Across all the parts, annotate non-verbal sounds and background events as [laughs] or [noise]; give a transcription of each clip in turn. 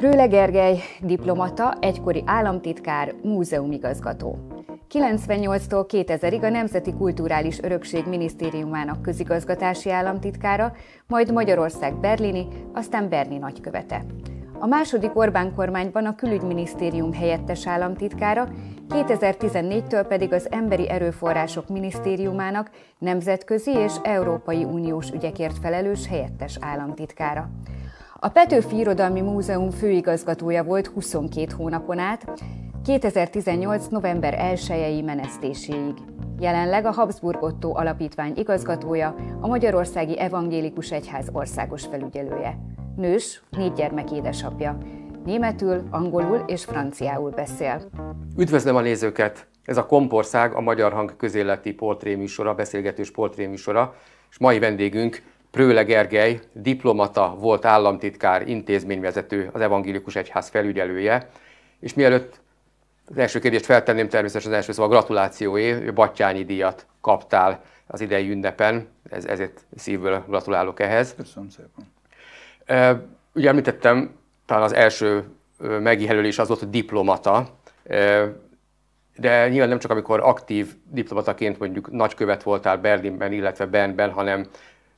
Rőle Gergely, diplomata, egykori államtitkár, múzeumigazgató. 98-tól 2000-ig a Nemzeti Kulturális Örökség Minisztériumának közigazgatási államtitkára, majd Magyarország berlini, aztán berni nagykövete. A második Orbán kormányban a külügyminisztérium helyettes államtitkára, 2014-től pedig az Emberi Erőforrások Minisztériumának nemzetközi és Európai Uniós ügyekért felelős helyettes államtitkára. A Petőfi Irodalmi Múzeum főigazgatója volt 22 hónapon át, 2018. november 1-i menesztéséig. Jelenleg a Habsburg Otto Alapítvány igazgatója, a Magyarországi Evangélikus Egyház országos felügyelője. Nős, négy gyermek édesapja. Németül, angolul és franciául beszél. Üdvözlöm a nézőket! Ez a Kompország, a Magyar Hang közéleti portréműsora, beszélgetős portréműsora, és mai vendégünk Prőle Gergely, diplomata, volt államtitkár, intézményvezető, az evangélikus egyház felügyelője, és mielőtt az első kérdést feltenném természetesen az első szóval gratulációé, Battyányi díjat kaptál az idei ünnepen, ez, ezért szívből gratulálok ehhez. Köszönöm szépen. ugye említettem, talán az első megjelölés az volt, hogy diplomata, de nyilván nem csak amikor aktív diplomataként mondjuk nagykövet voltál Berlinben, illetve Bernben, hanem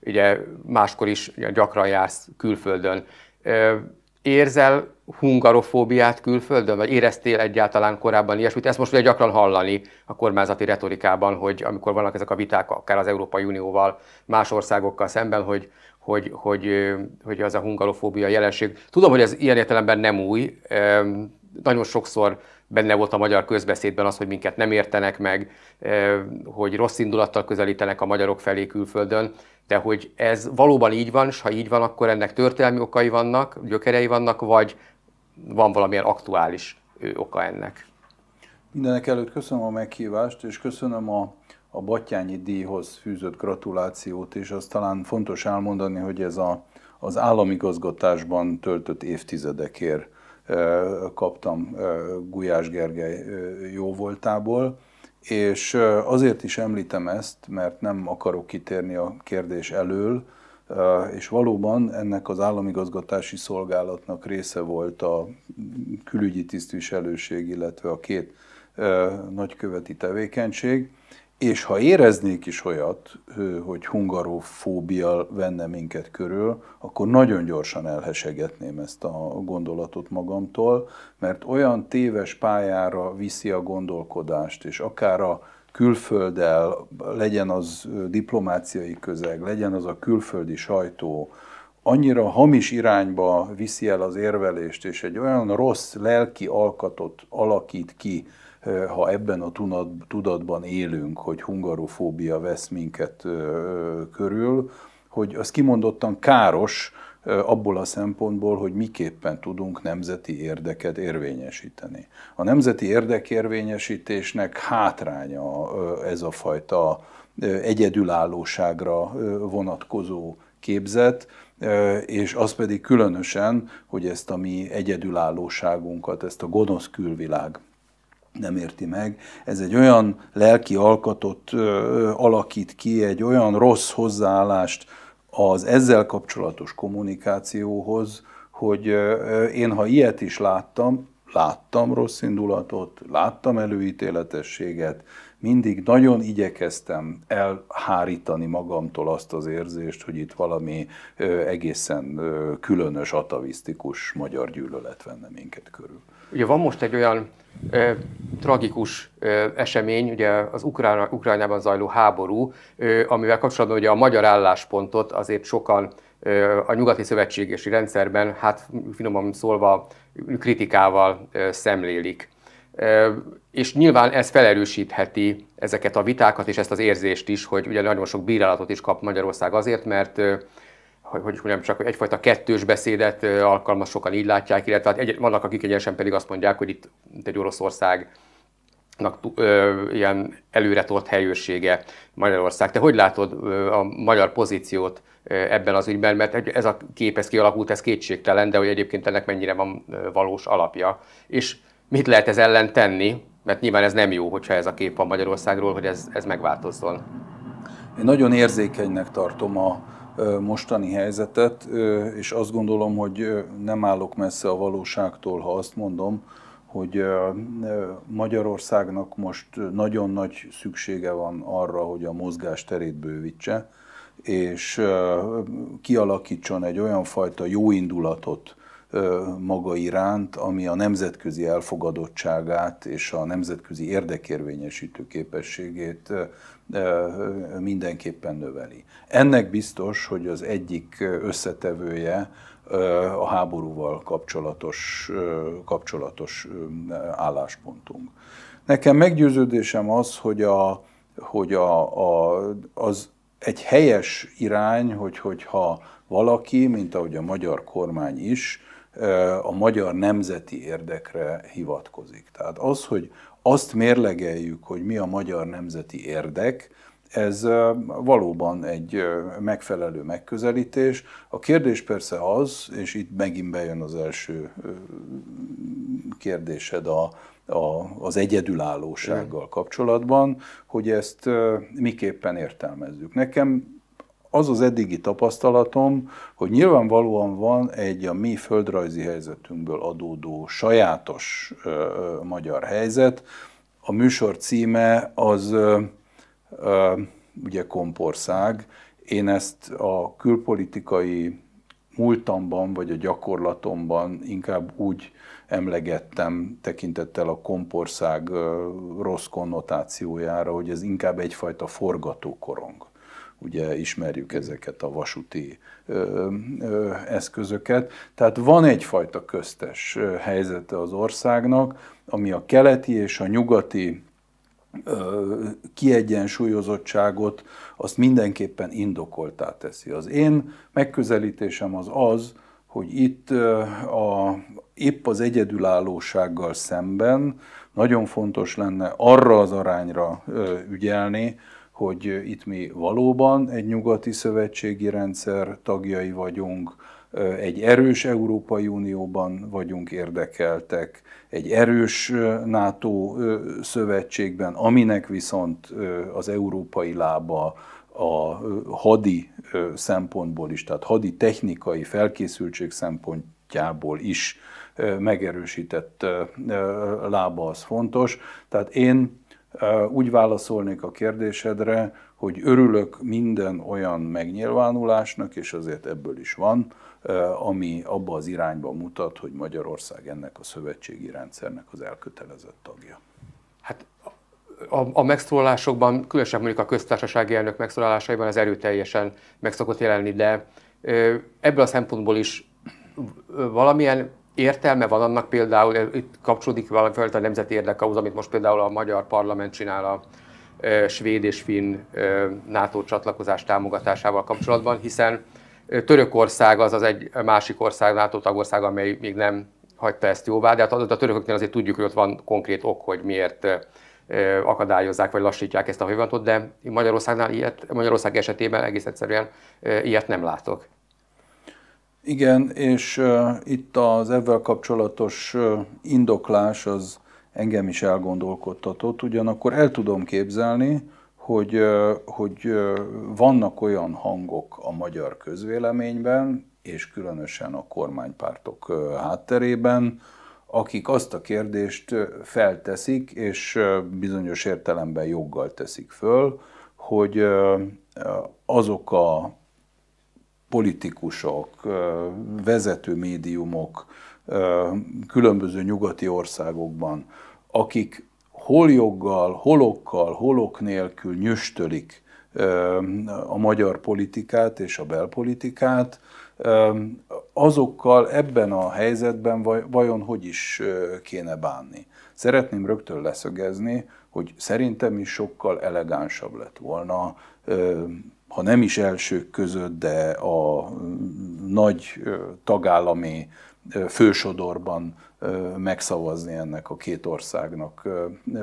ugye máskor is gyakran jársz külföldön. Érzel hungarofóbiát külföldön, vagy éreztél egyáltalán korábban ilyesmit? Ezt most ugye gyakran hallani a kormányzati retorikában, hogy amikor vannak ezek a viták, akár az Európai Unióval, más országokkal szemben, hogy, hogy, hogy, hogy az a hungarofóbia jelenség. Tudom, hogy ez ilyen értelemben nem új, nagyon sokszor benne volt a magyar közbeszédben az, hogy minket nem értenek meg, hogy rossz indulattal közelítenek a magyarok felé külföldön, de hogy ez valóban így van, és ha így van, akkor ennek történelmi okai vannak, gyökerei vannak, vagy van valamilyen aktuális oka ennek. Mindenek előtt köszönöm a meghívást, és köszönöm a, a Batyányi díjhoz fűzött gratulációt, és azt talán fontos elmondani, hogy ez a, az államigazgatásban töltött évtizedekért kaptam Gulyás Gergely jóvoltából, és azért is említem ezt, mert nem akarok kitérni a kérdés elől, és valóban ennek az államigazgatási szolgálatnak része volt a külügyi tisztviselőség, illetve a két nagyköveti tevékenység. És ha éreznék is olyat, hogy hungarofóbia venne minket körül, akkor nagyon gyorsan elhesegetném ezt a gondolatot magamtól, mert olyan téves pályára viszi a gondolkodást, és akár a külfölddel, legyen az diplomáciai közeg, legyen az a külföldi sajtó, annyira hamis irányba viszi el az érvelést, és egy olyan rossz lelki alkatot alakít ki, ha ebben a tudatban élünk, hogy hungarofóbia vesz minket körül, hogy az kimondottan káros abból a szempontból, hogy miképpen tudunk nemzeti érdeket érvényesíteni. A nemzeti érdekérvényesítésnek hátránya ez a fajta egyedülállóságra vonatkozó képzet, és az pedig különösen, hogy ezt a mi egyedülállóságunkat, ezt a gonosz külvilág nem érti meg. Ez egy olyan lelki alkatot ö, alakít ki, egy olyan rossz hozzáállást az ezzel kapcsolatos kommunikációhoz, hogy ö, én ha ilyet is láttam, láttam rossz indulatot, láttam előítéletességet, mindig nagyon igyekeztem elhárítani magamtól azt az érzést, hogy itt valami ö, egészen különös, atavisztikus magyar gyűlölet venne minket körül. Ugye van most egy olyan ö, tragikus ö, esemény, ugye az Ukrána, Ukrajnában zajló háború, ö, amivel kapcsolatban ugye a magyar álláspontot azért sokan ö, a nyugati szövetségési rendszerben, hát finoman szólva, kritikával ö, szemlélik. Ö, és nyilván ez felerősítheti ezeket a vitákat és ezt az érzést is, hogy ugye nagyon sok bírálatot is kap Magyarország azért, mert hogy is mondjam csak, egyfajta kettős beszédet alkalmaz, sokan így látják, illetve hát egy, vannak, akik egyenesen pedig azt mondják, hogy itt, itt egy Oroszország ilyen előretolt helyőrsége Magyarország. Te hogy látod a magyar pozíciót ebben az ügyben, mert ez a kép ez kialakult, ez kétségtelen, de hogy egyébként ennek mennyire van valós alapja. És mit lehet ez ellen tenni, mert nyilván ez nem jó, hogyha ez a kép van Magyarországról, hogy ez, ez megváltozzon. Én nagyon érzékenynek tartom a, mostani helyzetet, és azt gondolom, hogy nem állok messze a valóságtól, ha azt mondom, hogy Magyarországnak most nagyon nagy szüksége van arra, hogy a mozgás terét bővítse, és kialakítson egy olyan fajta jó indulatot maga iránt, ami a nemzetközi elfogadottságát és a nemzetközi érdekérvényesítő képességét mindenképpen növeli. Ennek biztos, hogy az egyik összetevője a háborúval kapcsolatos, kapcsolatos álláspontunk. Nekem meggyőződésem az, hogy, a, hogy a, a, az egy helyes irány, hogy, hogyha valaki, mint ahogy a magyar kormány is, a magyar nemzeti érdekre hivatkozik. Tehát az, hogy azt mérlegeljük, hogy mi a magyar nemzeti érdek, ez valóban egy megfelelő megközelítés. A kérdés persze az, és itt megint bejön az első kérdésed a, a, az egyedülállósággal kapcsolatban, hogy ezt miképpen értelmezzük. Nekem az az eddigi tapasztalatom, hogy nyilvánvalóan van egy a mi földrajzi helyzetünkből adódó sajátos ö, ö, magyar helyzet. A műsor címe az ö, ö, ugye Kompország. Én ezt a külpolitikai múltamban vagy a gyakorlatomban inkább úgy emlegettem tekintettel a kompország rossz konnotációjára, hogy ez inkább egyfajta forgatókorong ugye ismerjük ezeket a vasúti eszközöket. Tehát van egyfajta köztes helyzete az országnak, ami a keleti és a nyugati kiegyensúlyozottságot azt mindenképpen indokoltá teszi. Az én megközelítésem az az, hogy itt a, épp az egyedülállósággal szemben nagyon fontos lenne arra az arányra ügyelni, hogy itt mi valóban egy nyugati szövetségi rendszer tagjai vagyunk, egy erős Európai Unióban vagyunk érdekeltek, egy erős NATO szövetségben, aminek viszont az európai lába a hadi szempontból is, tehát hadi technikai felkészültség szempontjából is megerősített lába az fontos. Tehát én úgy válaszolnék a kérdésedre, hogy örülök minden olyan megnyilvánulásnak, és azért ebből is van, ami abba az irányba mutat, hogy Magyarország ennek a szövetségi rendszernek az elkötelezett tagja. Hát a, a megszólalásokban, különösen mondjuk a köztársasági elnök megszólalásaiban ez erőteljesen meg szokott jelenni, de ebből a szempontból is valamilyen értelme van annak például, eh, itt kapcsolódik valamifajta a nemzeti érdek ahhoz, amit most például a magyar parlament csinál a eh, svéd és finn eh, NATO csatlakozás támogatásával kapcsolatban, hiszen Törökország az az egy másik ország, NATO tagország, amely még nem hagyta ezt jóvá, de hát a törököknél azért tudjuk, hogy ott van konkrét ok, hogy miért akadályozzák vagy lassítják ezt a folyamatot, de Magyarországnál ilyet, Magyarország esetében egész egyszerűen ilyet nem látok. Igen, és uh, itt az ebben kapcsolatos uh, indoklás az engem is elgondolkodtatott, ugyanakkor el tudom képzelni, hogy, uh, hogy uh, vannak olyan hangok a magyar közvéleményben, és különösen a kormánypártok uh, hátterében, akik azt a kérdést felteszik, és bizonyos értelemben joggal teszik föl, hogy azok a politikusok, vezető médiumok különböző nyugati országokban, akik hol joggal, holokkal, holok nélkül nyüstölik a magyar politikát és a belpolitikát, azokkal ebben a helyzetben vajon hogy is kéne bánni. Szeretném rögtön leszögezni, hogy szerintem is sokkal elegánsabb lett volna ha nem is elsők között, de a nagy tagállami fősodorban megszavazni ennek a két országnak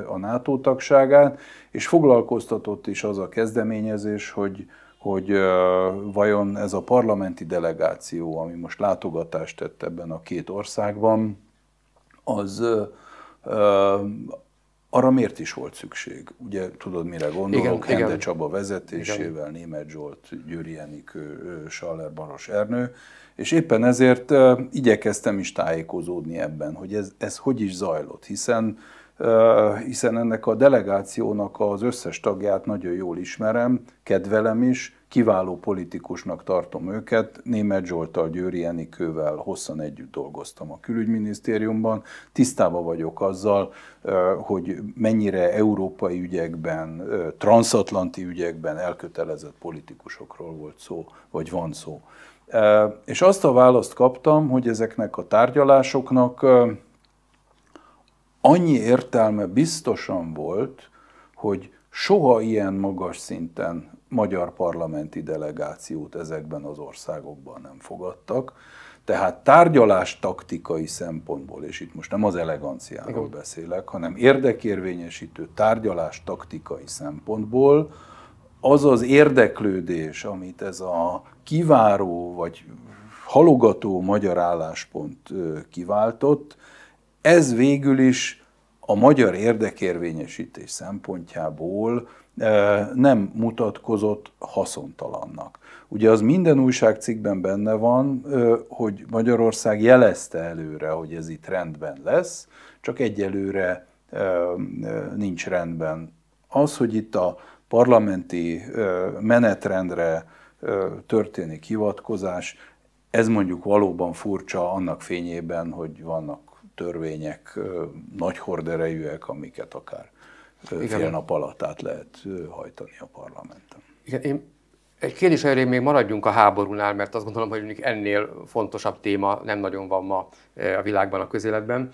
a NATO tagságát, és foglalkoztatott is az a kezdeményezés, hogy, hogy vajon ez a parlamenti delegáció, ami most látogatást tett ebben a két országban, az arra miért is volt szükség? Ugye tudod, mire gondolok? Igen, Hende igen. Csaba vezetésével, német Németh Zsolt, Győri Enikő, Schaller Baros Ernő, és éppen ezért igyekeztem is tájékozódni ebben, hogy ez, ez hogy is zajlott, hiszen hiszen ennek a delegációnak az összes tagját nagyon jól ismerem, kedvelem is, Kiváló politikusnak tartom őket. Német Zsoltal, Győri Enikővel hosszan együtt dolgoztam a külügyminisztériumban. Tisztában vagyok azzal, hogy mennyire európai ügyekben, transatlanti ügyekben elkötelezett politikusokról volt szó, vagy van szó. És azt a választ kaptam, hogy ezeknek a tárgyalásoknak annyi értelme biztosan volt, hogy soha ilyen magas szinten magyar parlamenti delegációt ezekben az országokban nem fogadtak. Tehát tárgyalás taktikai szempontból, és itt most nem az eleganciáról Igen. beszélek, hanem érdekérvényesítő tárgyalás taktikai szempontból az az érdeklődés, amit ez a kiváró vagy halogató magyar álláspont kiváltott, ez végül is a magyar érdekérvényesítés szempontjából nem mutatkozott haszontalannak. Ugye az minden újságcikkben benne van, hogy Magyarország jelezte előre, hogy ez itt rendben lesz, csak egyelőre nincs rendben. Az, hogy itt a parlamenti menetrendre történik hivatkozás, ez mondjuk valóban furcsa annak fényében, hogy vannak törvények, nagy horderejűek, amiket akár igen. fél nap alatt át lehet hajtani a parlamenten. Igen, én egy kérdés erre még maradjunk a háborúnál, mert azt gondolom, hogy ennél fontosabb téma nem nagyon van ma a világban, a közéletben.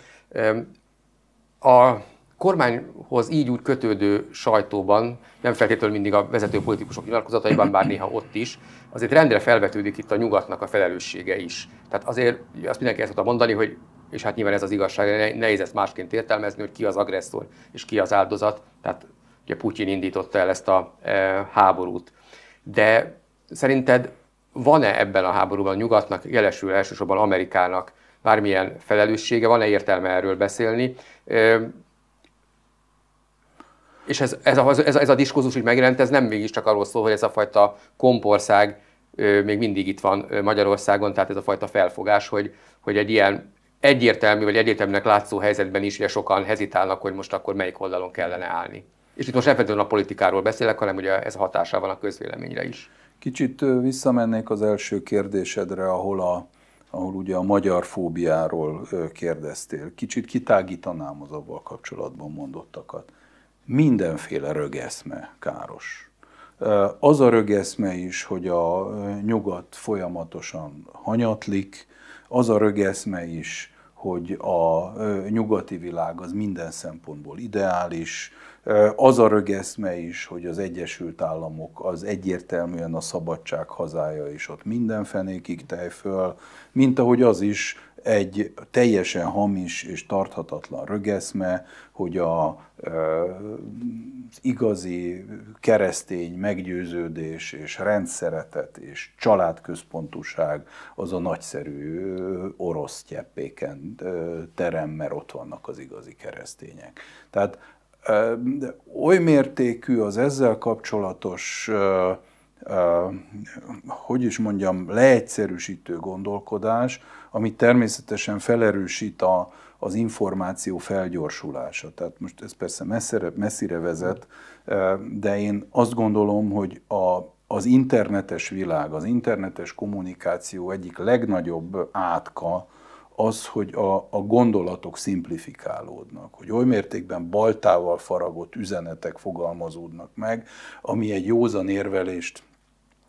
A kormányhoz így úgy kötődő sajtóban, nem feltétlenül mindig a vezető politikusok nyilatkozataiban, bár néha ott is, azért rendre felvetődik itt a nyugatnak a felelőssége is. Tehát azért azt mindenki ezt tudta mondani, hogy és hát nyilván ez az igazság, nehéz ezt másként értelmezni, hogy ki az agresszor és ki az áldozat, tehát ugye Putyin indította el ezt a e, háborút. De szerinted van-e ebben a háborúban nyugatnak, jelesül elsősorban Amerikának bármilyen felelőssége, van-e értelme erről beszélni? E, és ez, ez, a, ez, ez a diskurzus, hogy megjelent, ez nem mégiscsak arról szól, hogy ez a fajta kompország e, még mindig itt van e, Magyarországon, tehát ez a fajta felfogás, hogy, hogy egy ilyen egyértelmű vagy egyértelműnek látszó helyzetben is ugye sokan hezitálnak, hogy most akkor melyik oldalon kellene állni. És itt most nem a politikáról beszélek, hanem ugye ez hatása van a közvéleményre is. Kicsit visszamennék az első kérdésedre, ahol, a, ahol ugye a magyar fóbiáról kérdeztél. Kicsit kitágítanám az abban kapcsolatban mondottakat. Mindenféle rögeszme káros. Az a rögeszme is, hogy a nyugat folyamatosan hanyatlik, az a rögeszme is, hogy a nyugati világ az minden szempontból ideális, az a rögeszme is, hogy az Egyesült Államok az egyértelműen a szabadság hazája, és ott minden fenékig tej föl, mint ahogy az is egy teljesen hamis és tarthatatlan rögeszme, hogy a, az igazi keresztény meggyőződés és rendszeretet és családközpontúság az a nagyszerű orosz cseppéken terem, mert ott vannak az igazi keresztények. Tehát oly mértékű az ezzel kapcsolatos hogy is mondjam, leegyszerűsítő gondolkodás, amit természetesen felerősít a, az információ felgyorsulása. Tehát most ez persze messzere, messzire vezet, de én azt gondolom, hogy a, az internetes világ, az internetes kommunikáció egyik legnagyobb átka az, hogy a, a gondolatok szimplifikálódnak, hogy oly mértékben baltával faragott üzenetek fogalmazódnak meg, ami egy józan érvelést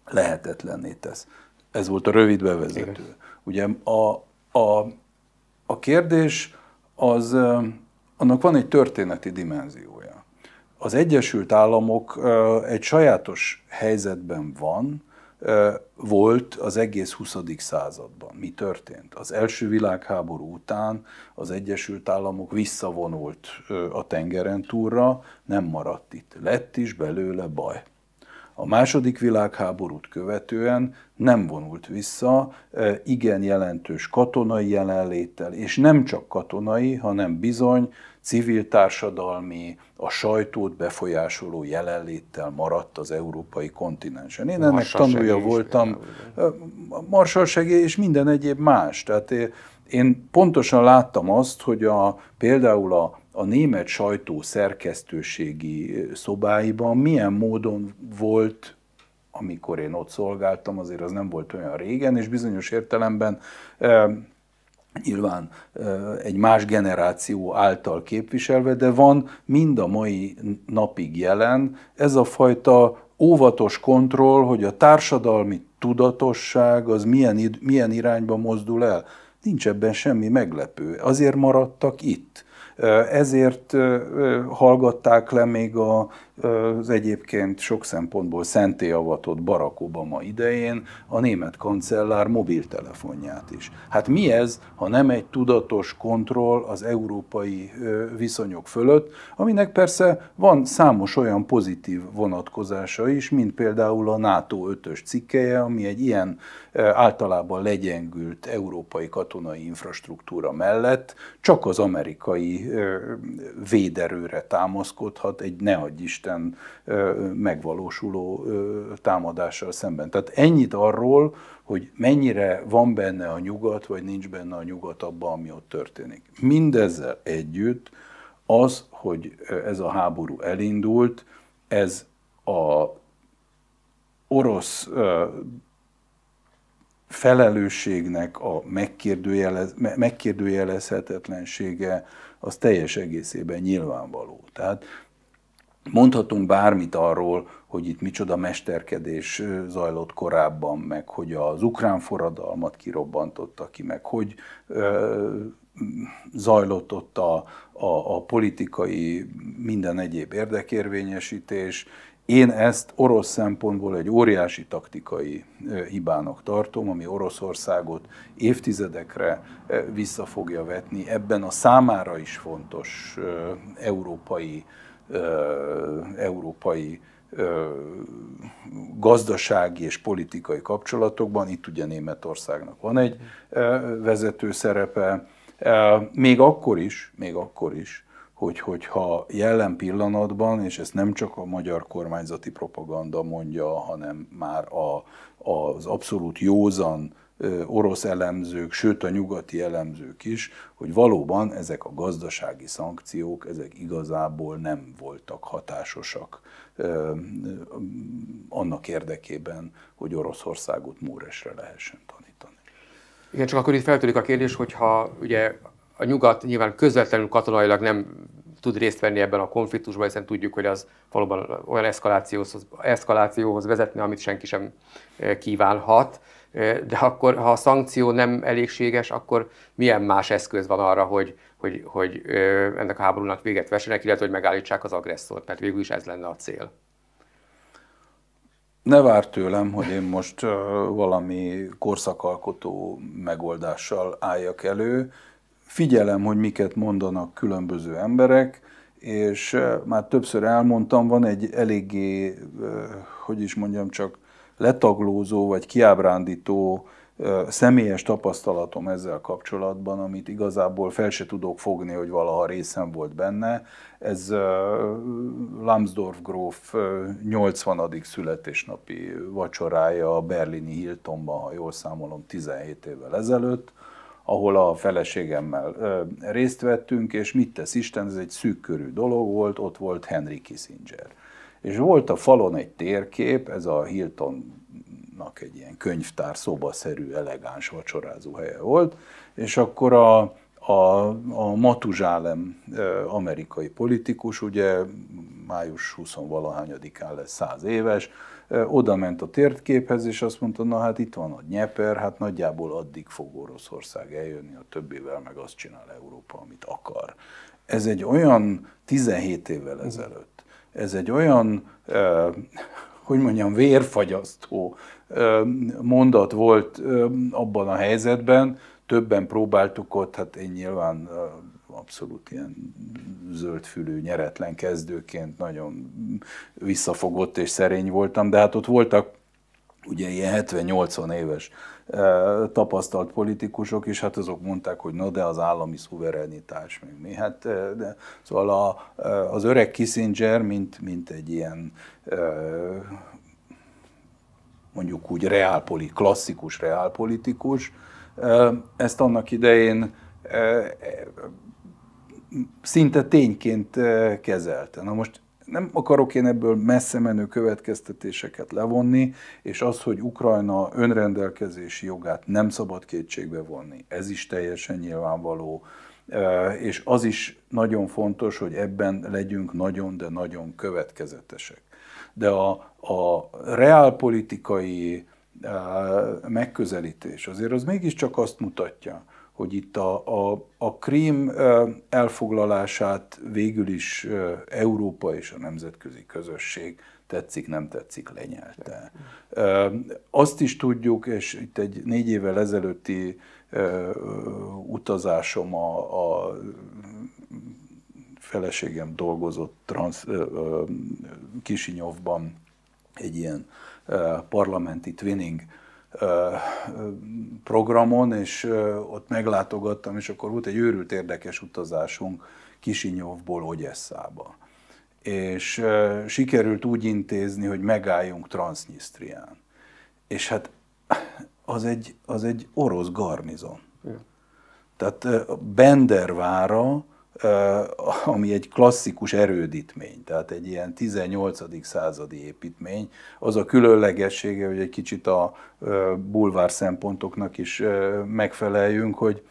lehetetlenné tesz. Ez volt a rövid bevezető. Igen. Ugye a, a, a kérdés az, annak van egy történeti dimenziója. Az Egyesült Államok egy sajátos helyzetben van, volt az egész 20. században. Mi történt? Az első világháború után az Egyesült Államok visszavonult a tengeren túlra, nem maradt itt. Lett is belőle baj. A második világháborút követően nem vonult vissza, e, igen jelentős katonai jelenléttel, és nem csak katonai, hanem bizony civil társadalmi, a sajtót befolyásoló jelenléttel maradt az európai kontinensen. Én ennek tanulja voltam, e, marsalsegély és minden egyéb más. Tehát én pontosan láttam azt, hogy a, például a a német sajtó szerkesztőségi szobáiban milyen módon volt amikor én ott szolgáltam, azért az nem volt olyan régen, és bizonyos értelemben e, nyilván e, egy más generáció által képviselve, de van mind a mai napig jelen ez a fajta óvatos kontroll, hogy a társadalmi tudatosság az milyen, milyen irányba mozdul el. Nincs ebben semmi meglepő. Azért maradtak itt ezért hallgatták le még az egyébként sok szempontból avatott Barack Obama idején a német kancellár mobiltelefonját is. Hát mi ez, ha nem egy tudatos kontroll az európai viszonyok fölött, aminek persze van számos olyan pozitív vonatkozása is, mint például a NATO 5-ös cikkeje, ami egy ilyen Eh, általában legyengült európai katonai infrastruktúra mellett csak az amerikai eh, véderőre támaszkodhat egy ne adj Isten eh, megvalósuló támadással szemben. Tehát ennyit arról, hogy mennyire van benne a nyugat, vagy nincs benne a nyugat abban, ami ott történik. Mindezzel együtt az, hogy ez a háború elindult, ez a orosz felelősségnek a megkérdőjelez, megkérdőjelezhetetlensége az teljes egészében nyilvánvaló. Tehát mondhatunk bármit arról, hogy itt micsoda mesterkedés zajlott korábban, meg hogy az ukrán forradalmat kirobbantotta ki, meg hogy ö, zajlott ott a, a, a politikai minden egyéb érdekérvényesítés, én ezt orosz szempontból egy óriási taktikai hibának tartom, ami Oroszországot évtizedekre vissza fogja vetni ebben a számára is fontos európai, európai gazdasági és politikai kapcsolatokban. Itt ugye Németországnak van egy vezető szerepe, még akkor is, még akkor is, hogy hogyha jelen pillanatban, és ezt nem csak a magyar kormányzati propaganda mondja, hanem már a, az abszolút józan orosz elemzők, sőt a nyugati elemzők is, hogy valóban ezek a gazdasági szankciók, ezek igazából nem voltak hatásosak annak érdekében, hogy Oroszországot múresre lehessen tanítani. Igen, csak akkor itt feltűnik a kérdés, hogyha ugye a nyugat nyilván közvetlenül katonailag nem tud részt venni ebben a konfliktusban, hiszen tudjuk, hogy az valóban olyan eszkalációhoz, eszkalációhoz vezetne, amit senki sem eh, kívánhat. Eh, de akkor, ha a szankció nem elégséges, akkor milyen más eszköz van arra, hogy, hogy, hogy eh, ennek a háborúnak véget vessenek, illetve hogy megállítsák az agresszort, mert végül is ez lenne a cél. Ne vár tőlem, hogy én most valami korszakalkotó megoldással álljak elő figyelem, hogy miket mondanak különböző emberek, és már többször elmondtam, van egy eléggé, hogy is mondjam, csak letaglózó vagy kiábrándító személyes tapasztalatom ezzel kapcsolatban, amit igazából fel se tudok fogni, hogy valaha részem volt benne. Ez Lambsdorff gróf 80. születésnapi vacsorája a berlini Hiltonban, ha jól számolom, 17 évvel ezelőtt ahol a feleségemmel részt vettünk, és mit tesz Isten, ez egy szűkkörű dolog volt, ott volt Henry Kissinger. És volt a falon egy térkép, ez a Hiltonnak egy ilyen könyvtár szobaszerű, elegáns vacsorázó helye volt, és akkor a, a, a Matuzsálem amerikai politikus, ugye május 20-valahányadikán lesz száz éves, oda ment a térképhez, és azt mondta, na hát itt van a Nyeper, hát nagyjából addig fog Oroszország eljönni a többivel, meg azt csinál Európa, amit akar. Ez egy olyan 17 évvel ezelőtt, ez egy olyan, eh, hogy mondjam, vérfagyasztó eh, mondat volt eh, abban a helyzetben, többen próbáltuk ott, hát én nyilván abszolút ilyen zöldfülű, nyeretlen kezdőként nagyon visszafogott és szerény voltam, de hát ott voltak ugye ilyen 70-80 éves e, tapasztalt politikusok, és hát azok mondták, hogy na de az állami szuverenitás, még mi. Hát e, de, szóval a, e, az öreg Kissinger, mint, mint egy ilyen mondjuk úgy reálpoli, klasszikus reálpolitikus, ezt annak idején szinte tényként kezelte. Na most nem akarok én ebből messze menő következtetéseket levonni, és az, hogy Ukrajna önrendelkezési jogát nem szabad kétségbe vonni, ez is teljesen nyilvánvaló, és az is nagyon fontos, hogy ebben legyünk nagyon, de nagyon következetesek. De a, a reálpolitikai megközelítés azért az mégiscsak azt mutatja, hogy itt a, a, a Krím elfoglalását végül is Európa és a nemzetközi közösség tetszik, nem tetszik, lenyelte. Azt is tudjuk, és itt egy négy évvel ezelőtti utazásom a, a feleségem dolgozott transz, Kisinyovban egy ilyen parlamenti twinning programon, és ott meglátogattam, és akkor volt egy őrült érdekes utazásunk Kisinyovból Ogyesszába. És sikerült úgy intézni, hogy megálljunk Transnistrián. És hát az egy, az egy orosz garnizon. Ja. Tehát Bendervára ami egy klasszikus erődítmény, tehát egy ilyen 18. századi építmény. Az a különlegessége, hogy egy kicsit a bulvár szempontoknak is megfeleljünk, hogy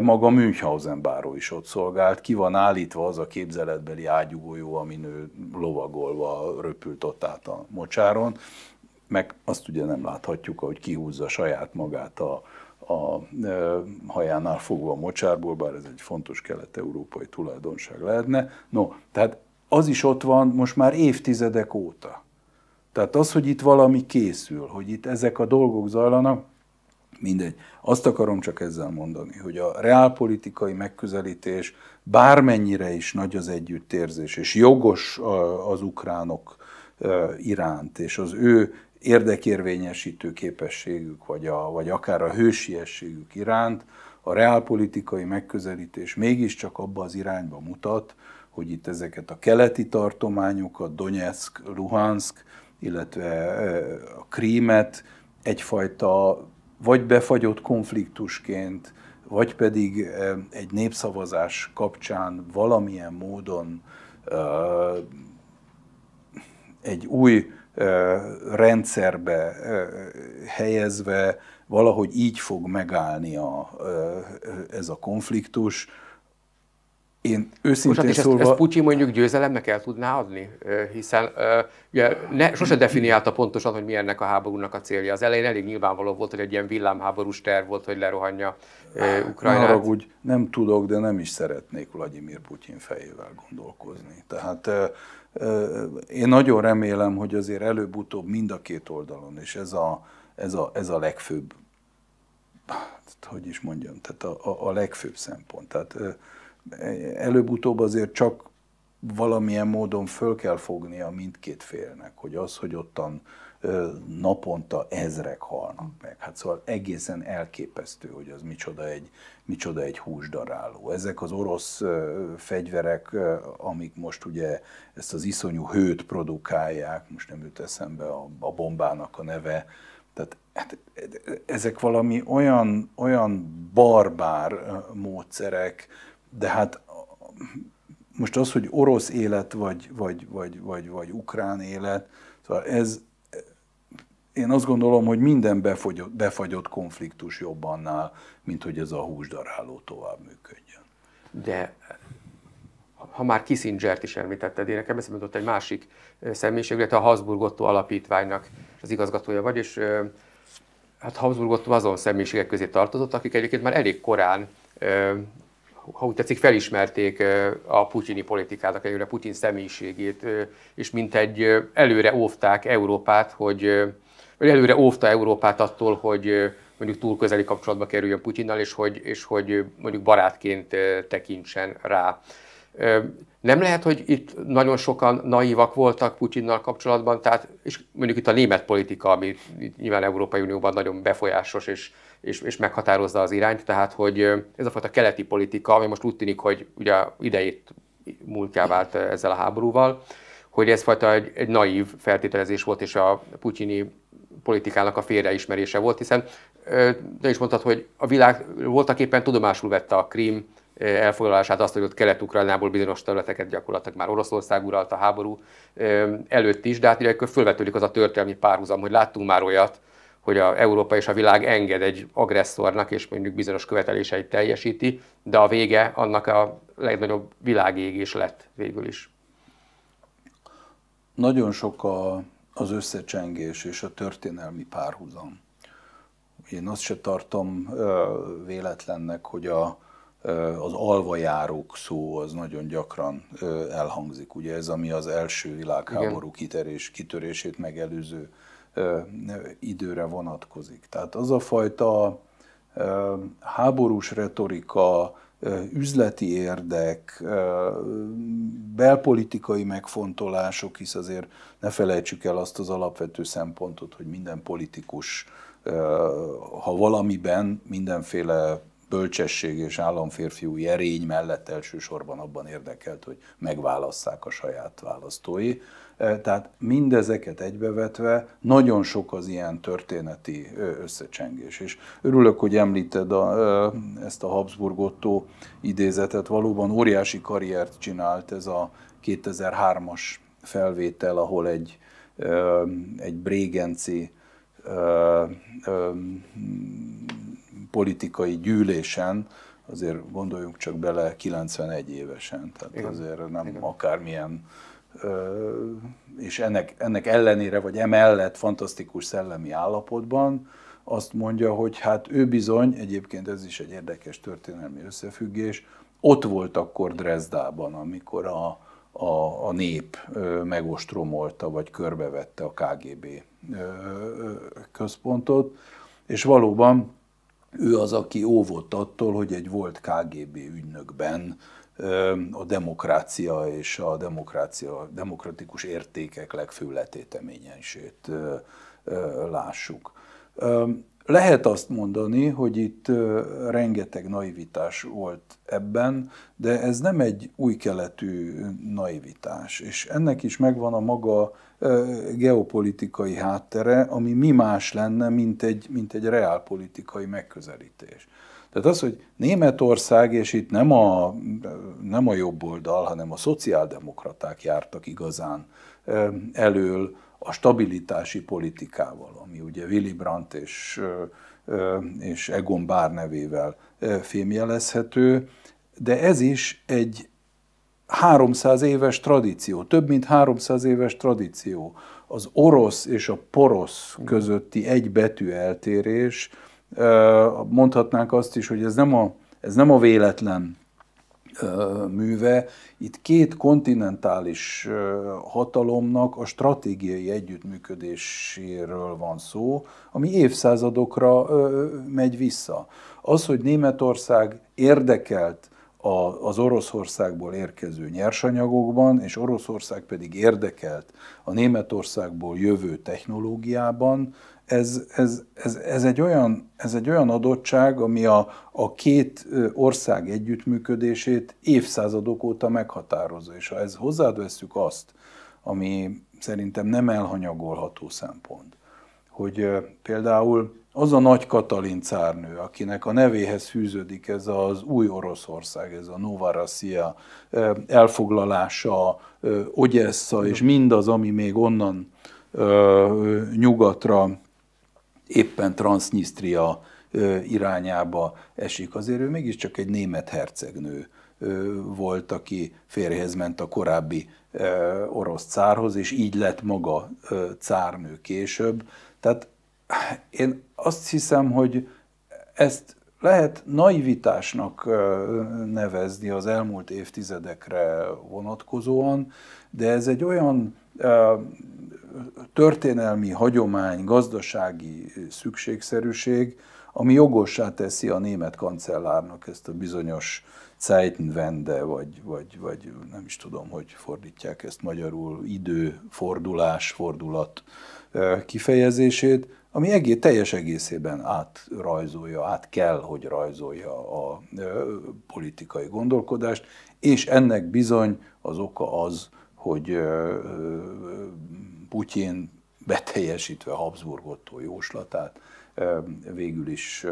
maga Münchhausen báró is ott szolgált, ki van állítva az a képzeletbeli ágyugójó, amin ő lovagolva röpült ott át a mocsáron, meg azt ugye nem láthatjuk, hogy kihúzza saját magát a, a hajánál fogva a mocsárból, bár ez egy fontos kelet-európai tulajdonság lehetne. No, tehát az is ott van most már évtizedek óta. Tehát az, hogy itt valami készül, hogy itt ezek a dolgok zajlanak, mindegy. Azt akarom csak ezzel mondani, hogy a reálpolitikai megközelítés bármennyire is nagy az együttérzés, és jogos az ukránok iránt, és az ő érdekérvényesítő képességük, vagy, a, vagy akár a hősiességük iránt, a reálpolitikai megközelítés mégiscsak abba az irányba mutat, hogy itt ezeket a keleti tartományokat, Donetsk, Luhansk, illetve a Krímet egyfajta vagy befagyott konfliktusként, vagy pedig egy népszavazás kapcsán valamilyen módon egy új rendszerbe helyezve valahogy így fog megállni a, ez a konfliktus, én őszintén Most, hát szólva... Ezt, ezt Pucsi mondjuk győzelemnek el tudná adni? Hiszen ugye, ne, sose definiálta pontosan, hogy mi ennek a háborúnak a célja. Az elején elég nyilvánvaló volt, hogy egy ilyen villámháborús terv volt, hogy lerohanja Ukrajnát. Ne úgy nem tudok, de nem is szeretnék Vladimir Putyin fejével gondolkozni. Tehát én nagyon remélem, hogy azért előbb-utóbb mind a két oldalon, és ez a, ez a, ez a legfőbb, hát, hogy is mondjam, tehát a, a, a legfőbb szempont. Tehát előbb-utóbb azért csak valamilyen módon föl kell fognia mindkét félnek, hogy az, hogy ottan naponta ezrek halnak meg. Hát szóval egészen elképesztő, hogy az micsoda egy, micsoda egy húsdaráló. Ezek az orosz fegyverek, amik most ugye ezt az iszonyú hőt produkálják, most nem jut eszembe a, a bombának a neve, tehát hát, ezek valami olyan, olyan barbár módszerek, de hát most az, hogy orosz élet, vagy, vagy, vagy, vagy, vagy ukrán élet, szóval ez, én azt gondolom, hogy minden befogyott, befagyott konfliktus jobb annál, mint hogy ez a húsdaráló tovább működjön. De ha már Kissinger-t is említetted, én nekem eszembe egy másik személyiség, illetve a Habsburg Otto alapítványnak az igazgatója vagy, és hát Habsburg Otto azon személyiségek közé tartozott, akik egyébként már elég korán ha úgy tetszik, felismerték a putyini politikának, előre Putyin személyiségét, és mint egy előre óvták Európát, hogy vagy előre óvta Európát attól, hogy mondjuk túl közeli kapcsolatba kerüljön Putyinnal, és hogy, és hogy mondjuk barátként tekintsen rá. Nem lehet, hogy itt nagyon sokan naívak voltak Putyinnal kapcsolatban, tehát, és mondjuk itt a német politika, ami nyilván Európai Unióban nagyon befolyásos, és és, és meghatározza az irányt, tehát hogy ez a fajta keleti politika, ami most úgy tűnik, hogy ugye idejét múltjá vált ezzel a háborúval, hogy ez fajta egy, egy naív feltételezés volt, és a putyini politikának a félreismerése volt, hiszen te is mondtad, hogy a világ voltak éppen tudomásul vette a krím elfoglalását, azt, hogy ott Kelet-Ukrajnából bizonyos területeket gyakorlatilag már Oroszország uralt a háború előtt is, de hát ugye fölvetődik az a történelmi párhuzam, hogy láttunk már olyat, hogy a Európa és a világ enged egy agresszornak, és mondjuk bizonyos követeléseit teljesíti, de a vége annak a legnagyobb világégés lett végül is. Nagyon sok a, az összecsengés és a történelmi párhuzam. Én azt se tartom véletlennek, hogy a, az alvajárók szó az nagyon gyakran elhangzik. Ugye ez, ami az első világháború kiterés, kitörését megelőző időre vonatkozik. Tehát az a fajta háborús retorika, üzleti érdek, belpolitikai megfontolások, hisz azért ne felejtsük el azt az alapvető szempontot, hogy minden politikus, ha valamiben mindenféle bölcsesség és államférfiú erény mellett elsősorban abban érdekelt, hogy megválasszák a saját választói, tehát mindezeket egybevetve nagyon sok az ilyen történeti összecsengés. És örülök, hogy említed a, ezt a Habsburg Otto idézetet. Valóban óriási karriert csinált ez a 2003-as felvétel, ahol egy, egy brégenci politikai gyűlésen, azért gondoljunk csak bele 91 évesen, tehát Igen. azért nem Igen. akármilyen és ennek, ennek ellenére, vagy emellett fantasztikus szellemi állapotban, azt mondja, hogy hát ő bizony, egyébként ez is egy érdekes történelmi összefüggés, ott volt akkor Dresdában, amikor a, a, a nép megostromolta, vagy körbevette a KGB központot, és valóban ő az, aki óvott attól, hogy egy volt KGB ügynökben a demokrácia és a demokrácia, demokratikus értékek legfőbb letéteményesét lássuk. Lehet azt mondani, hogy itt rengeteg naivitás volt ebben, de ez nem egy új keletű naivitás, és ennek is megvan a maga geopolitikai háttere, ami mi más lenne, mint egy, mint egy reálpolitikai megközelítés. Tehát az, hogy Németország, és itt nem a, nem a jobb oldal, hanem a szociáldemokraták jártak igazán elől a stabilitási politikával, ami ugye Willy Brandt és, és Egon Bár nevével fémjelezhető, de ez is egy 300 éves tradíció, több mint 300 éves tradíció. Az orosz és a porosz közötti egy betű eltérés, Mondhatnánk azt is, hogy ez nem a, ez nem a véletlen műve. Itt két kontinentális hatalomnak a stratégiai együttműködéséről van szó, ami évszázadokra megy vissza. Az, hogy Németország érdekelt az Oroszországból érkező nyersanyagokban, és Oroszország pedig érdekelt a Németországból jövő technológiában, ez, ez, ez, ez, egy, olyan, ez egy olyan adottság, ami a, a két ország együttműködését évszázadok óta meghatározza. És ha ez veszük azt, ami szerintem nem elhanyagolható szempont, hogy például az a nagy Katalin cárnő, akinek a nevéhez fűződik ez az új Oroszország, ez a Novarasszia elfoglalása, Ogyessa és mindaz, ami még onnan nyugatra éppen Transnistria irányába esik. Azért ő mégiscsak egy német hercegnő volt, aki férjhez ment a korábbi orosz cárhoz, és így lett maga cárnő később. Tehát eh, én azt hiszem, hogy ezt lehet naivitásnak nevezni az elmúlt évtizedekre vonatkozóan, de ez egy olyan történelmi, hagyomány, gazdasági eh, szükségszerűség, ami jogossá teszi a német kancellárnak ezt a bizonyos Zeitenwende, vagy, vagy, vagy nem is tudom, hogy fordítják ezt magyarul, idő, fordulás, fordulat eh, kifejezését, ami egész, teljes egészében átrajzolja, át kell, hogy rajzolja a eh, politikai gondolkodást, és ennek bizony az oka az, hogy Putyin beteljesítve Habsburgottól jóslatát, végül is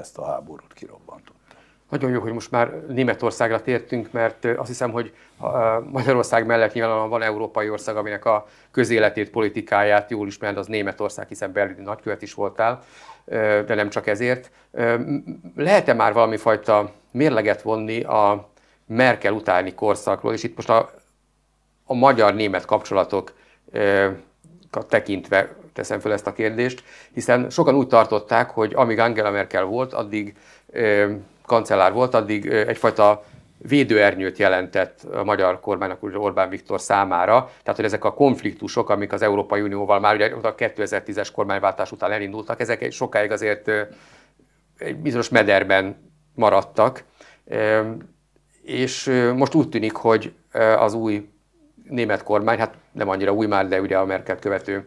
ezt a háborút kirobbantott. Nagyon jó, hogy most már Németországra tértünk, mert azt hiszem, hogy Magyarország mellett nyilván van európai ország, aminek a közéletét, politikáját jól ismered, az Németország, hiszen berlini nagykövet is voltál, de nem csak ezért. Lehet-e már valami fajta mérleget vonni a Merkel utáni korszakról, és itt most a, a magyar-német kapcsolatok tekintve teszem fel ezt a kérdést, hiszen sokan úgy tartották, hogy amíg Angela Merkel volt, addig kancellár volt, addig egyfajta védőernyőt jelentett a magyar kormánynak Orbán Viktor számára. Tehát, hogy ezek a konfliktusok, amik az Európai Unióval már ugye a 2010-es kormányváltás után elindultak, ezek sokáig azért egy bizonyos mederben maradtak. És most úgy tűnik, hogy az új német kormány, hát nem annyira új már, de ugye a Merkel követő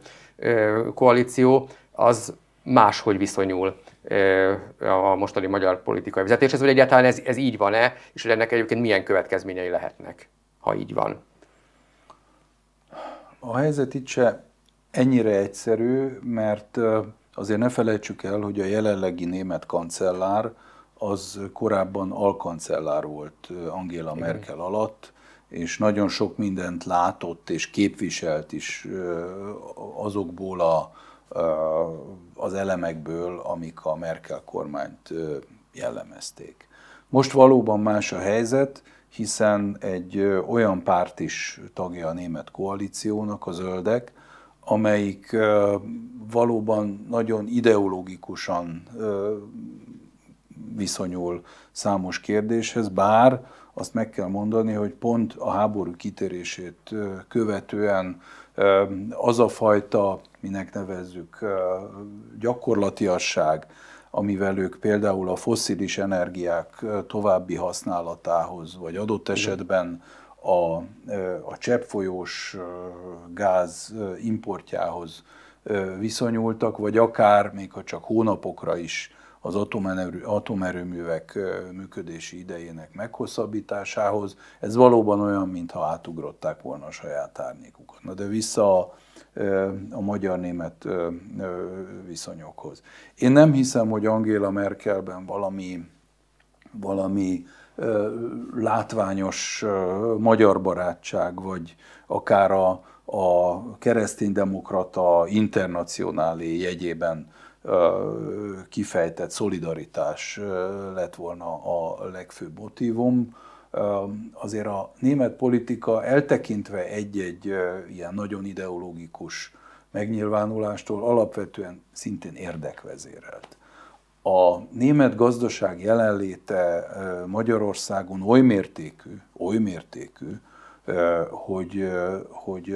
koalíció, az máshogy viszonyul a mostani magyar politikai vezetéshez, hogy egyáltalán ez, ez így van-e, és hogy ennek egyébként milyen következményei lehetnek, ha így van. A helyzet itt se ennyire egyszerű, mert azért ne felejtsük el, hogy a jelenlegi német kancellár az korábban alkancellár volt Angela Igen. Merkel alatt, és nagyon sok mindent látott és képviselt is azokból a, az elemekből, amik a Merkel kormányt jellemezték. Most valóban más a helyzet, hiszen egy olyan párt is tagja a német koalíciónak, a zöldek, amelyik valóban nagyon ideológikusan viszonyul számos kérdéshez, bár azt meg kell mondani, hogy pont a háború kitörését követően az a fajta, minek nevezzük, gyakorlatiasság, amivel ők például a foszilis energiák további használatához, vagy adott esetben a, a cseppfolyós gáz importjához viszonyultak, vagy akár, még ha csak hónapokra is az atomerő, atomerőművek működési idejének meghosszabbításához. Ez valóban olyan, mintha átugrották volna a saját árnyékukat. Na de vissza a, a magyar-német viszonyokhoz. Én nem hiszem, hogy Angela Merkelben valami, valami látványos magyar barátság, vagy akár a, a kereszténydemokrata internacionálé jegyében kifejtett szolidaritás lett volna a legfőbb motivum. Azért a német politika eltekintve egy-egy ilyen nagyon ideológikus megnyilvánulástól alapvetően szintén érdekvezérelt. A német gazdaság jelenléte Magyarországon oly mértékű, oly mértékű, hogy, hogy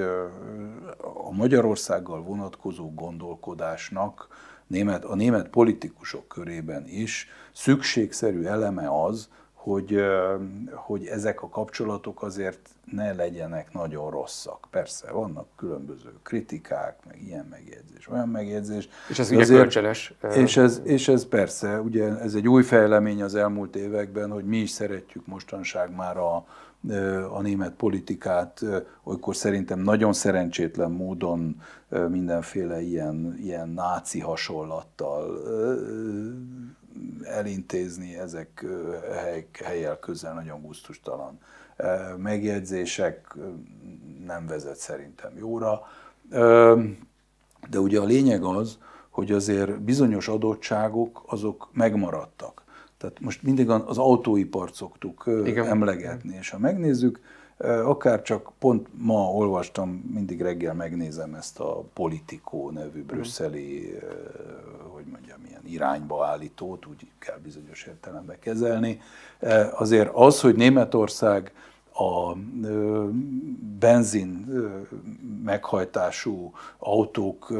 a Magyarországgal vonatkozó gondolkodásnak német, a német politikusok körében is szükségszerű eleme az, hogy, hogy ezek a kapcsolatok azért ne legyenek nagyon rosszak. Persze, vannak különböző kritikák, meg ilyen megjegyzés, olyan megjegyzés. És ez ugye azért, kölcsönös. És ez, és ez persze, ugye ez egy új fejlemény az elmúlt években, hogy mi is szeretjük mostanság már a, a német politikát, olykor szerintem nagyon szerencsétlen módon mindenféle ilyen, ilyen náci hasonlattal elintézni ezek hely, helyel közel nagyon gusztustalan megjegyzések nem vezet szerintem jóra. De ugye a lényeg az, hogy azért bizonyos adottságok azok megmaradtak. Tehát most mindig az autóipart szoktuk Igen. emlegetni, és ha megnézzük, akár csak pont ma olvastam, mindig reggel megnézem ezt a politikó nevű mhm. brüsszeli, hogy mondjam, ilyen irányba állítót, úgy kell bizonyos értelemben kezelni. Azért az, hogy Németország a benzin meghajtású autók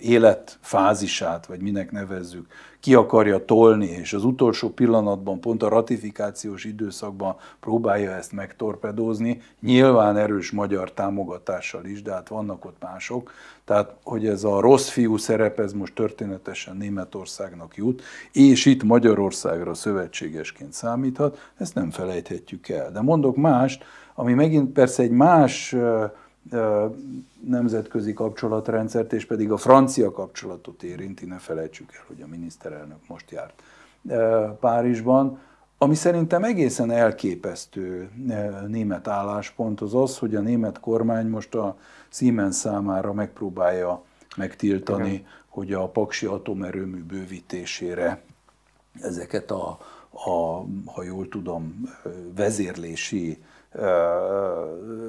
életfázisát, vagy minek nevezzük, ki akarja tolni, és az utolsó pillanatban, pont a ratifikációs időszakban próbálja ezt megtorpedózni, nyilván erős magyar támogatással is, de hát vannak ott mások. Tehát, hogy ez a rossz fiú szerep, ez most történetesen Németországnak jut, és itt Magyarországra szövetségesként számíthat, ezt nem felejthetjük el. De mondok mást, ami megint persze egy más nemzetközi kapcsolatrendszert, és pedig a francia kapcsolatot érinti, ne felejtsük el, hogy a miniszterelnök most járt Párizsban. Ami szerintem egészen elképesztő német álláspont az az, hogy a német kormány most a Siemens számára megpróbálja megtiltani, Igen. hogy a paksi atomerőmű bővítésére ezeket a, a ha jól tudom, vezérlési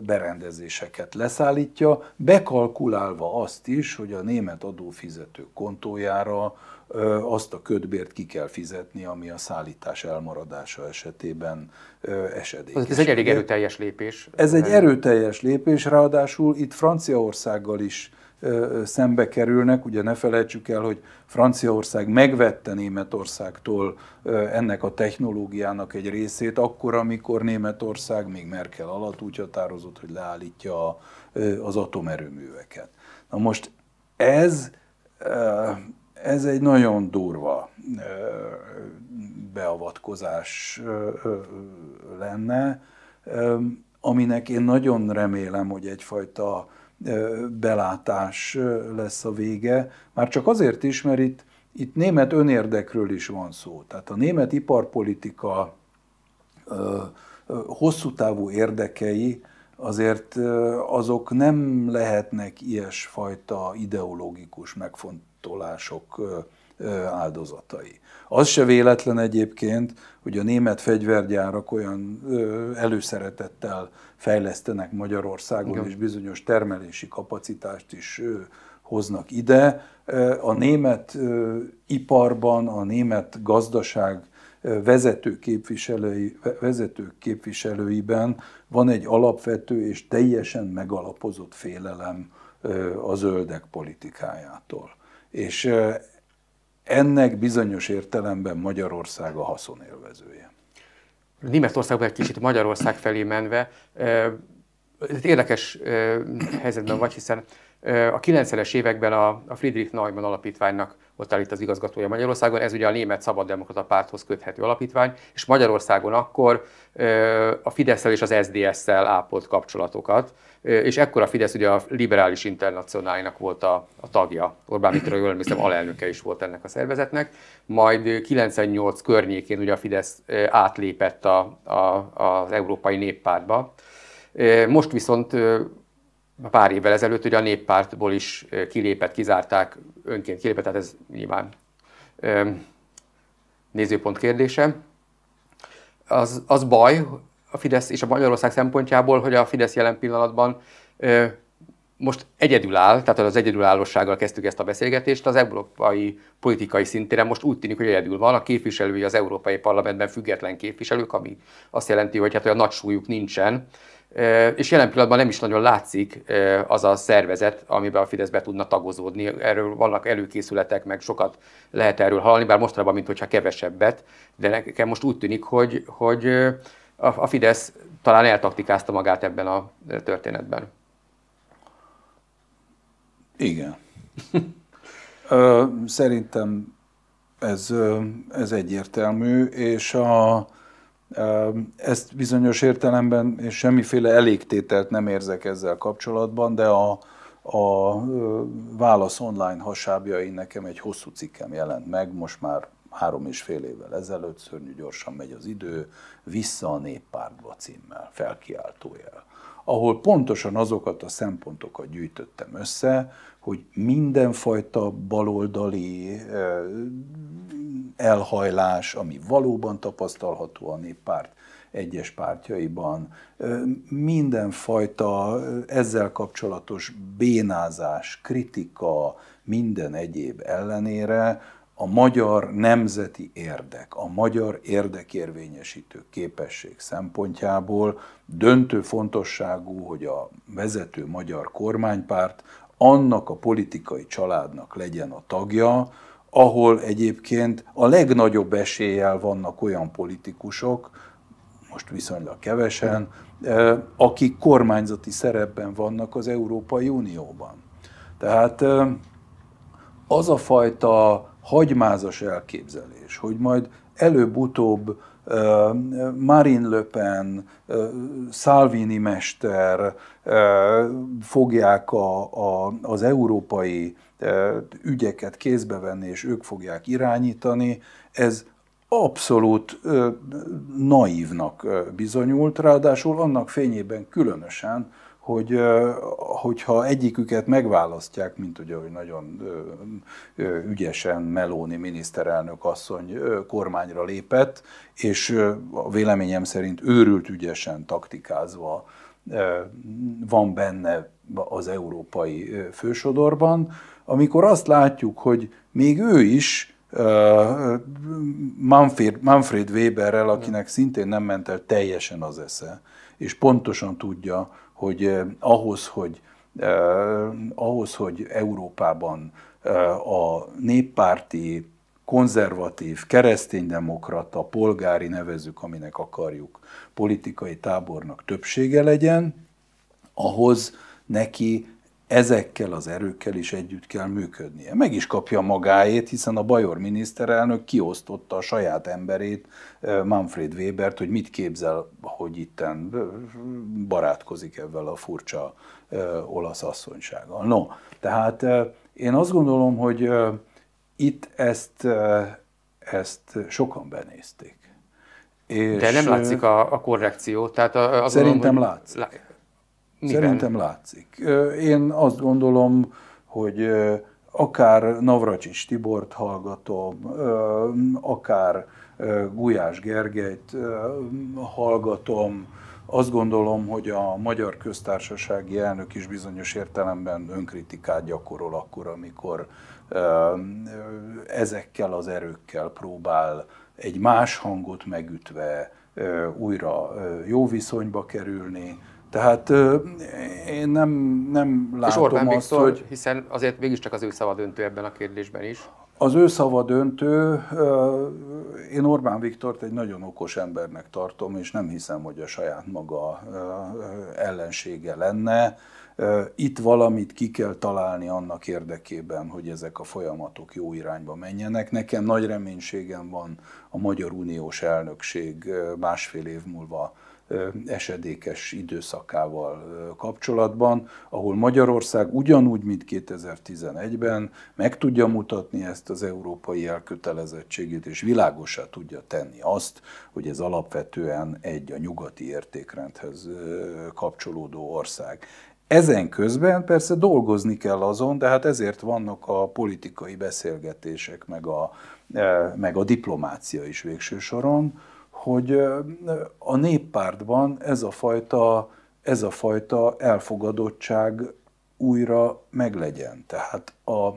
berendezéseket leszállítja, bekalkulálva azt is, hogy a német adófizető kontójára azt a ködbért ki kell fizetni, ami a szállítás elmaradása esetében esedékes. Ez egy elég erőteljes lépés. Ez egy erőteljes lépés, ráadásul itt Franciaországgal is szembe kerülnek. Ugye ne felejtsük el, hogy Franciaország megvette Németországtól ennek a technológiának egy részét, akkor, amikor Németország még Merkel alatt úgy határozott, hogy leállítja az atomerőműveket. Na most ez, ez egy nagyon durva beavatkozás lenne, aminek én nagyon remélem, hogy egyfajta belátás lesz a vége. Már csak azért is, mert itt, itt német önérdekről is van szó. Tehát a német iparpolitika hosszú távú érdekei azért azok nem lehetnek ilyesfajta ideológikus megfontolások áldozatai. Az se véletlen egyébként, hogy a német fegyvergyárak olyan előszeretettel fejlesztenek Magyarországon, Igen. és bizonyos termelési kapacitást is hoznak ide. A német iparban, a német gazdaság vezető, képviselői, vezető képviselőiben van egy alapvető és teljesen megalapozott félelem a zöldek politikájától. És ennek bizonyos értelemben Magyarország a haszonélvezője. Németországban egy kicsit Magyarország felé menve, ez érdekes helyzetben vagy, hiszen a 90-es években a Friedrich Neumann alapítványnak ott áll itt az igazgatója Magyarországon, ez ugye a Német Szabaddemokrata Párthoz köthető alapítvány, és Magyarországon akkor a fidesz és az sds szel ápolt kapcsolatokat, és ekkor a Fidesz ugye a liberális internacionálinak volt a, a tagja. Orbán Viktor, jól emlékszem, alelnöke is volt ennek a szervezetnek, majd 98 környékén ugye a Fidesz átlépett a, a, az Európai Néppártba. Most viszont pár évvel ezelőtt ugye a néppártból is kilépett, kizárták, önként kilépett, tehát ez nyilván nézőpont kérdése. Az, az baj a Fidesz és a Magyarország szempontjából, hogy a Fidesz jelen pillanatban most egyedül áll, tehát az egyedülállossággal kezdtük ezt a beszélgetést, az európai politikai szintére most úgy tűnik, hogy egyedül van, a képviselői az Európai Parlamentben független képviselők, ami azt jelenti, hogy hát olyan nagy súlyuk nincsen, és jelen pillanatban nem is nagyon látszik az a szervezet, amiben a Fidesz be tudna tagozódni. Erről vannak előkészületek, meg sokat lehet erről hallani, bár mostanában, mint hogyha kevesebbet, de nekem most úgy tűnik, hogy, hogy a Fidesz talán eltaktikázta magát ebben a történetben. Igen. [laughs] Szerintem ez, ez egyértelmű, és a, ezt bizonyos értelemben és semmiféle elégtételt nem érzek ezzel kapcsolatban, de a, a Válasz online hasábjai nekem egy hosszú cikkem jelent meg, most már három és fél évvel ezelőtt, szörnyű gyorsan megy az idő, vissza a néppártba címmel, felkiáltójel ahol pontosan azokat a szempontokat gyűjtöttem össze, hogy mindenfajta baloldali elhajlás, ami valóban tapasztalható a néppárt egyes pártjaiban, mindenfajta ezzel kapcsolatos bénázás, kritika, minden egyéb ellenére a magyar nemzeti érdek, a magyar érdekérvényesítő képesség szempontjából döntő fontosságú, hogy a vezető magyar kormánypárt annak a politikai családnak legyen a tagja, ahol egyébként a legnagyobb eséllyel vannak olyan politikusok, most viszonylag kevesen, eh, akik kormányzati szerepben vannak az Európai Unióban. Tehát eh, az a fajta hagymázas elképzelés, hogy majd előbb-utóbb Marine Le Pen, Salvini mester fogják a, a, az európai ügyeket kézbe venni, és ők fogják irányítani, ez abszolút naívnak bizonyult, ráadásul annak fényében különösen, hogy hogyha egyiküket megválasztják, mint ugye, hogy nagyon ügyesen Meloni miniszterelnök asszony kormányra lépett, és a véleményem szerint őrült ügyesen taktikázva van benne az európai fősodorban, amikor azt látjuk, hogy még ő is Manfred, Manfred Weberrel, akinek szintén nem ment el teljesen az esze, és pontosan tudja, hogy eh, ahhoz, hogy, eh, ahhoz, hogy Európában eh, a néppárti, konzervatív, kereszténydemokrata, polgári nevezük, aminek akarjuk, politikai tábornak többsége legyen, ahhoz neki ezekkel az erőkkel is együtt kell működnie. Meg is kapja magáét, hiszen a Bajor miniszterelnök kiosztotta a saját emberét, eh, Manfred Webert, hogy mit képzel, hogy itten eh, barátkozik ebben a furcsa eh, olasz asszonysággal. No, tehát én azt gondolom, hogy itt ezt, ezt sokan benézték. És De nem látszik a, a korrekció. Tehát a, a szerintem gondolom, látszik. Miben? Szerintem látszik. Én azt gondolom, hogy akár Navracsics Tibort hallgatom, akár Gulyás Gergelyt hallgatom, azt gondolom, hogy a magyar köztársasági elnök is bizonyos értelemben önkritikát gyakorol akkor, amikor ezekkel az erőkkel próbál egy más hangot megütve újra jó viszonyba kerülni, tehát ö, én nem, nem látom És Orbán azt, Viktor, hogy... hiszen azért mégiscsak az ő szava döntő ebben a kérdésben is. Az ő szava döntő, ö, én Orbán Viktort egy nagyon okos embernek tartom, és nem hiszem, hogy a saját maga ö, ellensége lenne. Itt valamit ki kell találni annak érdekében, hogy ezek a folyamatok jó irányba menjenek. Nekem nagy reménységem van a Magyar Uniós elnökség másfél év múlva esedékes időszakával kapcsolatban, ahol Magyarország ugyanúgy, mint 2011-ben meg tudja mutatni ezt az európai elkötelezettségét, és világosá tudja tenni azt, hogy ez alapvetően egy a nyugati értékrendhez kapcsolódó ország. Ezen közben persze dolgozni kell azon, de hát ezért vannak a politikai beszélgetések, meg a, meg a diplomácia is végső soron, hogy a néppártban ez a fajta, ez a fajta elfogadottság újra meglegyen. Tehát a,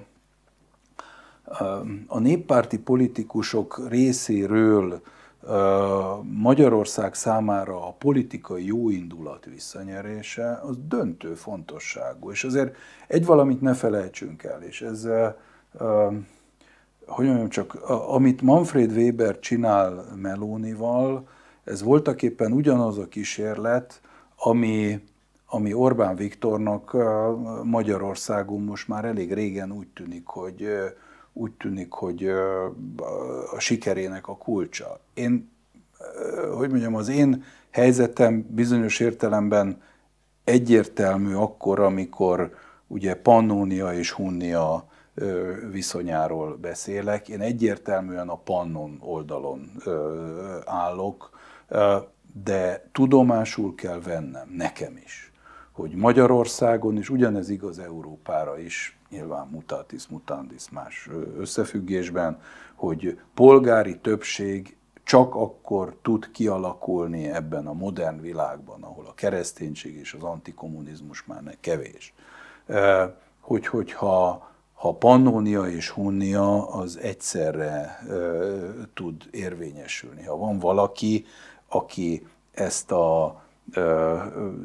a néppárti politikusok részéről Magyarország számára a politikai jóindulat visszanyerése az döntő fontosságú. És azért egy valamit ne felejtsünk el, és ez hogy mondjam csak, amit Manfred Weber csinál Melónival, ez voltak éppen ugyanaz a kísérlet, ami, ami Orbán Viktornak Magyarországon most már elég régen úgy tűnik, hogy, úgy tűnik, hogy a sikerének a kulcsa. Én, hogy mondjam, az én helyzetem bizonyos értelemben egyértelmű akkor, amikor ugye Pannonia és Hunnia viszonyáról beszélek. Én egyértelműen a pannon oldalon állok, de tudomásul kell vennem, nekem is, hogy Magyarországon, és ugyanez igaz Európára is, nyilván mutatis mutandis más összefüggésben, hogy polgári többség csak akkor tud kialakulni ebben a modern világban, ahol a kereszténység és az antikommunizmus már ne kevés. Hogy, hogyha ha Pannonia és Hunnia az egyszerre ö, tud érvényesülni. Ha van valaki, aki ezt a ö,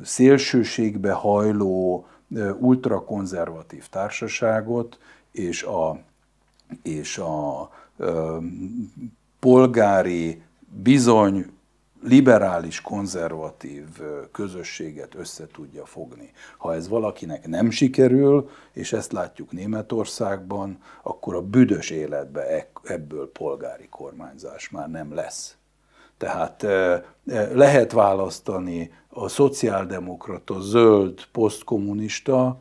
szélsőségbe hajló ö, ultrakonzervatív társaságot és a, és a ö, polgári bizony liberális, konzervatív közösséget össze tudja fogni. Ha ez valakinek nem sikerül, és ezt látjuk Németországban, akkor a büdös életbe e, ebből polgári kormányzás már nem lesz. Tehát lehet választani a szociáldemokrata, zöld, posztkommunista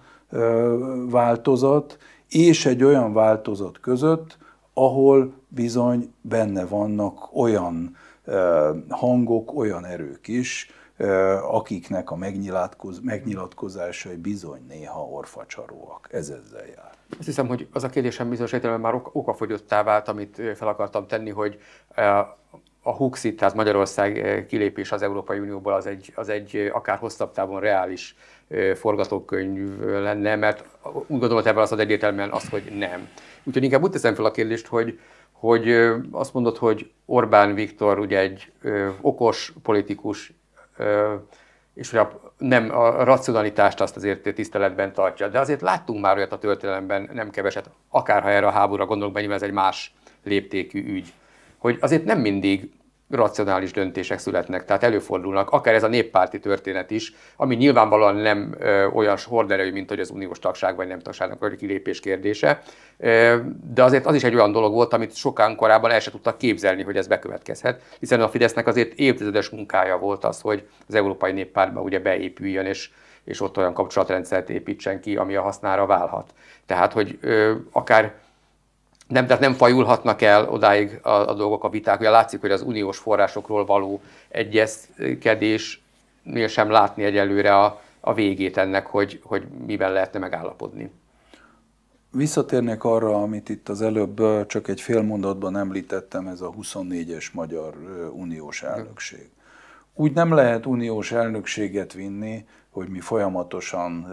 változat, és egy olyan változat között, ahol bizony benne vannak olyan hangok, olyan erők is, akiknek a megnyilatkoz, megnyilatkozásai bizony néha orfacsaróak. Ez ezzel jár. Azt hiszem, hogy az a kérdésem bizonyos értelemben már okafogyottá vált, amit fel akartam tenni, hogy a Huxit, tehát Magyarország kilépés az Európai Unióból az egy, az egy akár hosszabb távon reális forgatókönyv lenne, mert úgy hogy ebben az egyértelműen az, hogy nem. Úgyhogy inkább úgy teszem fel a kérdést, hogy hogy azt mondod, hogy Orbán Viktor ugye egy okos politikus, és a, nem a racionalitást azt azért tiszteletben tartja. De azért láttunk már olyat a történelemben nem keveset, akárha erre a háborúra gondolok be, ez egy más léptékű ügy, hogy azért nem mindig racionális döntések születnek. Tehát előfordulnak, akár ez a néppárti történet is, ami nyilvánvalóan nem ö, olyan horderejű, mint hogy az uniós tagság vagy nem tagságnak a kilépés kérdése, ö, de azért az is egy olyan dolog volt, amit sokan korábban el se tudtak képzelni, hogy ez bekövetkezhet, hiszen a Fidesznek azért évtizedes munkája volt az, hogy az Európai Néppártba ugye beépüljön, és és ott olyan kapcsolatrendszert építsen ki, ami a hasznára válhat. Tehát, hogy ö, akár nem, tehát nem fajulhatnak el odáig a, a dolgok, a viták. Ugye látszik, hogy az uniós forrásokról való egyezkedésnél sem látni egyelőre a, a végét ennek, hogy, hogy miben lehetne megállapodni. Visszatérnék arra, amit itt az előbb csak egy fél mondatban említettem, ez a 24-es magyar uniós hm. elnökség. Úgy nem lehet uniós elnökséget vinni, hogy mi folyamatosan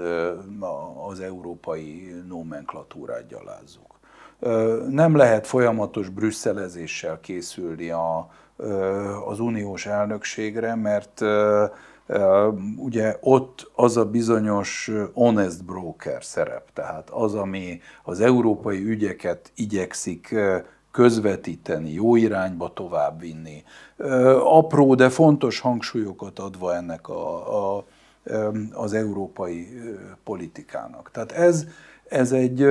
az európai nomenklatúrát gyalázzuk nem lehet folyamatos brüsszelezéssel készülni a, az uniós elnökségre, mert ugye ott az a bizonyos honest broker szerep, tehát az, ami az európai ügyeket igyekszik közvetíteni, jó irányba továbbvinni, apró, de fontos hangsúlyokat adva ennek a, a, az európai politikának. Tehát ez, ez egy,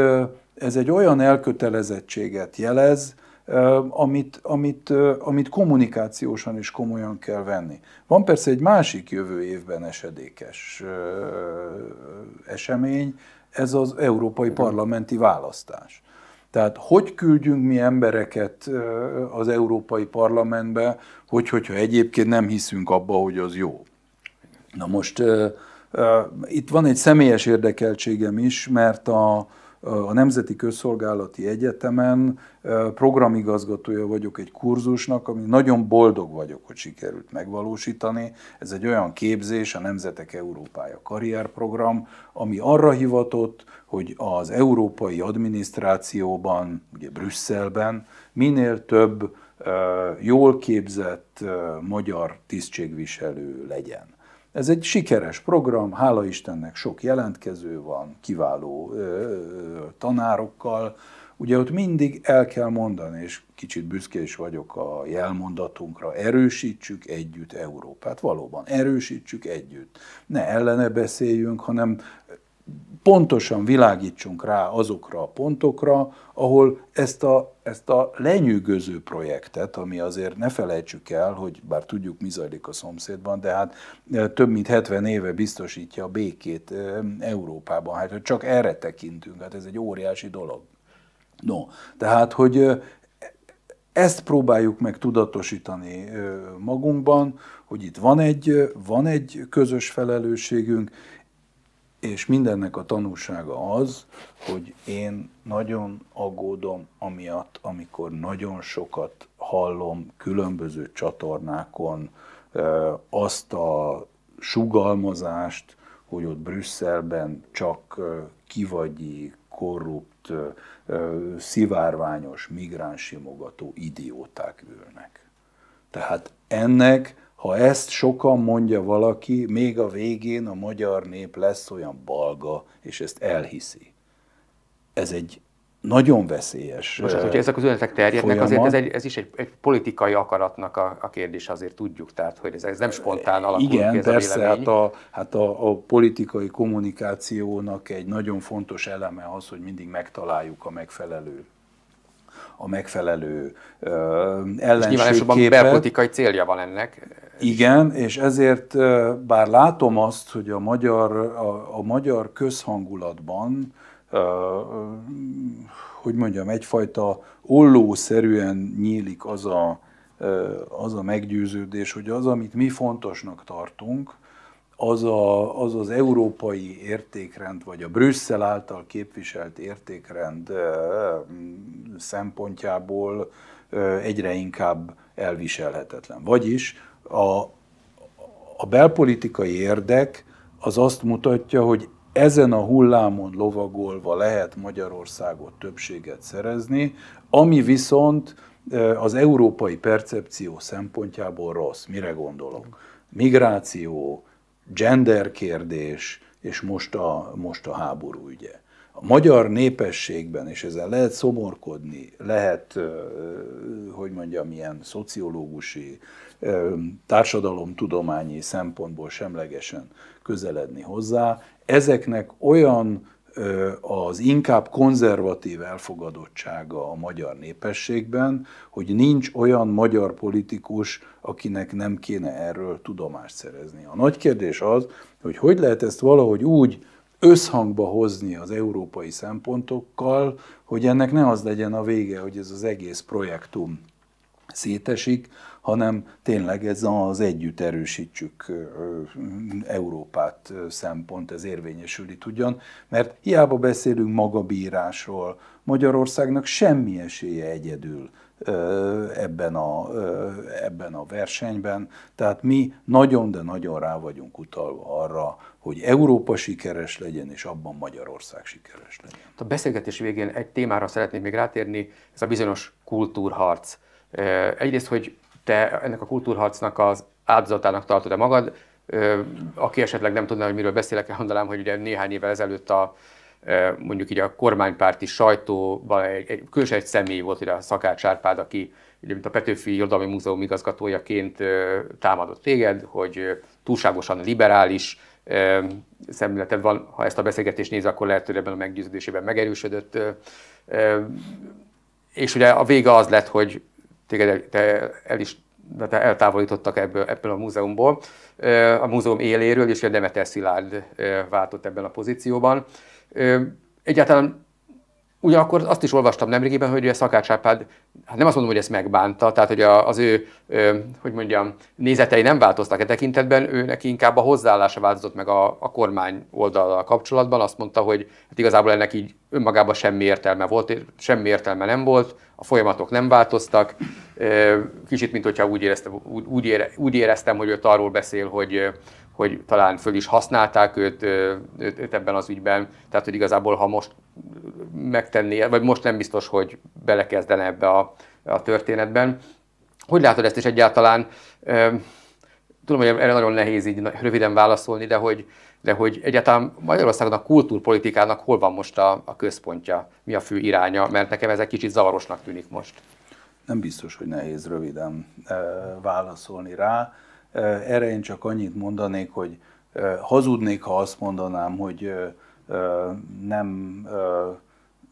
ez egy olyan elkötelezettséget jelez, amit, amit, amit kommunikációsan is komolyan kell venni. Van persze egy másik jövő évben esedékes esemény, ez az európai parlamenti választás. Tehát hogy küldjünk mi embereket az Európai Parlamentbe, hogy, hogyha egyébként nem hiszünk abba, hogy az jó. Na most itt van egy személyes érdekeltségem is, mert a, a Nemzeti Közszolgálati Egyetemen programigazgatója vagyok egy kurzusnak, ami nagyon boldog vagyok, hogy sikerült megvalósítani. Ez egy olyan képzés, a Nemzetek Európája karrierprogram, ami arra hivatott, hogy az európai adminisztrációban, ugye Brüsszelben minél több jól képzett magyar tisztségviselő legyen. Ez egy sikeres program, hála Istennek sok jelentkező van, kiváló ö, ö, tanárokkal. Ugye ott mindig el kell mondani, és kicsit büszke is vagyok a jelmondatunkra, erősítsük együtt Európát. Valóban, erősítsük együtt. Ne ellene beszéljünk, hanem pontosan világítsunk rá azokra a pontokra, ahol ezt a, ezt a lenyűgöző projektet, ami azért ne felejtsük el, hogy bár tudjuk, mi zajlik a szomszédban, de hát e, több mint 70 éve biztosítja a békét e, Európában. Hát, hogy csak erre tekintünk, hát ez egy óriási dolog. No, tehát, hogy e, ezt próbáljuk meg tudatosítani magunkban, hogy itt van egy, van egy közös felelősségünk, és mindennek a tanúsága az, hogy én nagyon aggódom amiatt, amikor nagyon sokat hallom különböző csatornákon azt a sugalmazást, hogy ott Brüsszelben csak kivagyi, korrupt, szivárványos, migránsimogató idióták ülnek. Tehát ennek ha ezt sokan mondja valaki, még a végén a magyar nép lesz olyan balga, és ezt elhiszi. Ez egy nagyon veszélyes. Most, hát, hogyha ezek az üzenetek terjednek, folyamat. azért ez, egy, ez is egy, egy politikai akaratnak a, a kérdés, azért tudjuk, tehát hogy ez, ez nem spontán alakul Igen, ki ez persze, a hát, a, hát a, a politikai kommunikációnak egy nagyon fontos eleme az, hogy mindig megtaláljuk a megfelelő a megfelelő uh, ellenségképe. És nyilván belpolitikai célja van ennek. Igen, és ezért bár látom azt, hogy a magyar, a, a magyar közhangulatban hogy mondjam, egyfajta ollószerűen nyílik az a, az a meggyőződés, hogy az, amit mi fontosnak tartunk, az, a, az az európai értékrend, vagy a Brüsszel által képviselt értékrend szempontjából egyre inkább elviselhetetlen. Vagyis a, a belpolitikai érdek az azt mutatja, hogy ezen a hullámon lovagolva lehet Magyarországot többséget szerezni, ami viszont az európai percepció szempontjából rossz. Mire gondolok? Migráció, gender kérdés, és most a, most a háború ügye. A magyar népességben, és ezzel lehet szomorkodni, lehet, hogy mondjam, ilyen szociológusi, társadalomtudományi szempontból semlegesen közeledni hozzá, ezeknek olyan az inkább konzervatív elfogadottsága a magyar népességben, hogy nincs olyan magyar politikus, akinek nem kéne erről tudomást szerezni. A nagy kérdés az, hogy hogy lehet ezt valahogy úgy összhangba hozni az európai szempontokkal, hogy ennek ne az legyen a vége, hogy ez az egész projektum szétesik, hanem tényleg ez az együtt erősítsük Európát szempont, ez érvényesül itt ugyan, mert hiába beszélünk magabírásról, Magyarországnak semmi esélye egyedül ebben a, ebben a versenyben. Tehát mi nagyon, de nagyon rá vagyunk utalva arra, hogy Európa sikeres legyen, és abban Magyarország sikeres legyen. A beszélgetés végén egy témára szeretnék még rátérni, ez a bizonyos kultúrharc. Egyrészt, hogy te ennek a kultúrharcnak az áldozatának tartod-e magad. Aki esetleg nem tudná, hogy miről beszélek, elmondanám, hogy ugye néhány évvel ezelőtt a mondjuk így a kormánypárti sajtóban egy, egy, külső egy személy volt, ugye a Szakács Árpád, aki ugye, mint a Petőfi Irodalmi Múzeum igazgatójaként támadott téged, hogy túlságosan liberális szemléleted van, ha ezt a beszélgetést néz, akkor lehet, hogy ebben a meggyőződésében megerősödött. És ugye a vége az lett, hogy téged te el is de te eltávolítottak ebből, ebből a múzeumból, a múzeum éléről, és a Demeter Szilárd váltott ebben a pozícióban. Egyáltalán Ugyanakkor azt is olvastam nemrégiben, hogy a Szakács Árpád, hát nem azt mondom, hogy ezt megbánta, tehát hogy az ő, hogy mondjam, nézetei nem változtak e tekintetben, őnek inkább a hozzáállása változott meg a, a kormány oldalra kapcsolatban. Azt mondta, hogy hát igazából ennek így önmagában semmi értelme volt, semmi értelme nem volt, a folyamatok nem változtak. Kicsit, mint hogyha úgy éreztem, úgy, ére, úgy éreztem hogy őt arról beszél, hogy, hogy talán föl is használták őt, őt, őt ebben az ügyben. Tehát, hogy igazából, ha most megtenné, vagy most nem biztos, hogy belekezdene ebbe a, a történetben. Hogy látod ezt is egyáltalán? Tudom, hogy erre nagyon nehéz így röviden válaszolni, de hogy, de hogy egyáltalán Magyarországon a kultúrpolitikának hol van most a, a központja, mi a fő iránya, mert nekem ez egy kicsit zavarosnak tűnik most. Nem biztos, hogy nehéz röviden e, válaszolni rá. E, erre én csak annyit mondanék, hogy e, hazudnék, ha azt mondanám, hogy e, e nem e,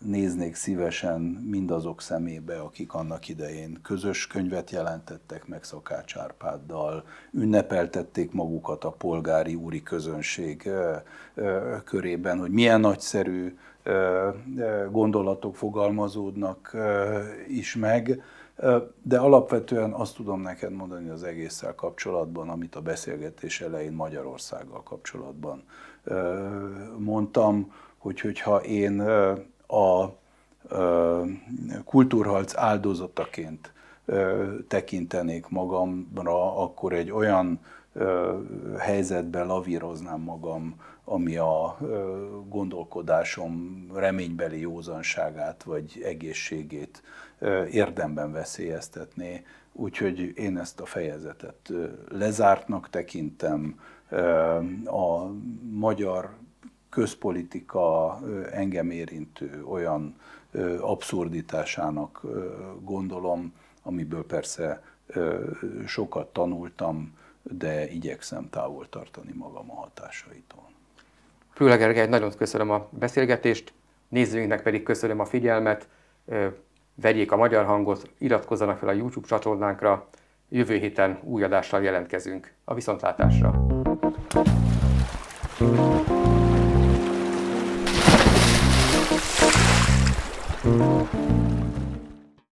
néznék szívesen mindazok szemébe, akik annak idején közös könyvet jelentettek meg Szakács Árpáddal, ünnepeltették magukat a polgári úri közönség körében, hogy milyen nagyszerű gondolatok fogalmazódnak is meg, de alapvetően azt tudom neked mondani az egésszel kapcsolatban, amit a beszélgetés elején Magyarországgal kapcsolatban mondtam, hogy hogyha én a kultúrharc áldozataként tekintenék magamra, akkor egy olyan helyzetbe lavíroznám magam, ami a gondolkodásom reménybeli józanságát vagy egészségét érdemben veszélyeztetné. Úgyhogy én ezt a fejezetet lezártnak tekintem. A magyar közpolitika engem érintő olyan abszurditásának gondolom, amiből persze sokat tanultam, de igyekszem távol tartani magam a hatásaitól. Főleg Gergely, nagyon köszönöm a beszélgetést, nézőinknek pedig köszönöm a figyelmet, vegyék a magyar hangot, iratkozzanak fel a YouTube csatornánkra, jövő héten új adással jelentkezünk. A viszontlátásra!